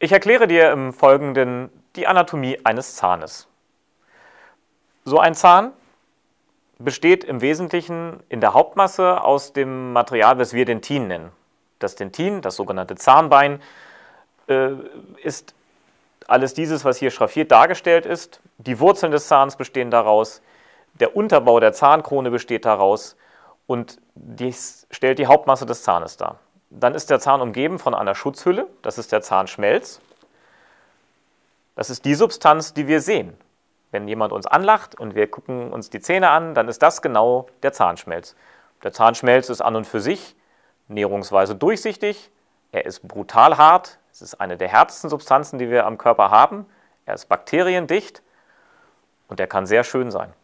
Ich erkläre dir im Folgenden die Anatomie eines Zahnes. So ein Zahn besteht im Wesentlichen in der Hauptmasse aus dem Material, was wir Dentin nennen. Das Dentin, das sogenannte Zahnbein, äh, ist alles dieses, was hier schraffiert dargestellt ist. Die Wurzeln des Zahns bestehen daraus, der Unterbau der Zahnkrone besteht daraus und dies stellt die Hauptmasse des Zahnes dar. Dann ist der Zahn umgeben von einer Schutzhülle, das ist der Zahnschmelz. Das ist die Substanz, die wir sehen. Wenn jemand uns anlacht und wir gucken uns die Zähne an, dann ist das genau der Zahnschmelz. Der Zahnschmelz ist an und für sich näherungsweise durchsichtig, er ist brutal hart, es ist eine der härtesten Substanzen, die wir am Körper haben, er ist bakteriendicht und er kann sehr schön sein.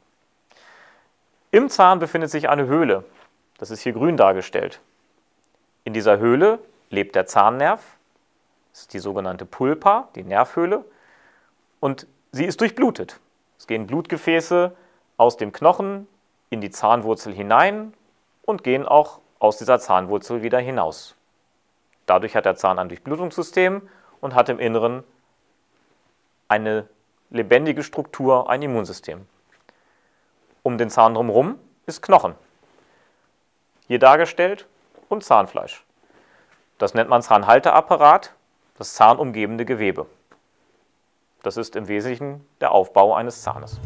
Im Zahn befindet sich eine Höhle, das ist hier grün dargestellt. In dieser Höhle lebt der Zahnnerv, das ist die sogenannte Pulpa, die Nervhöhle, und sie ist durchblutet. Es gehen Blutgefäße aus dem Knochen in die Zahnwurzel hinein und gehen auch aus dieser Zahnwurzel wieder hinaus. Dadurch hat der Zahn ein Durchblutungssystem und hat im Inneren eine lebendige Struktur, ein Immunsystem. Um den Zahn drumherum ist Knochen. Hier dargestellt und Zahnfleisch. Das nennt man Zahnhalteapparat, das zahnumgebende Gewebe. Das ist im Wesentlichen der Aufbau eines Zahnes.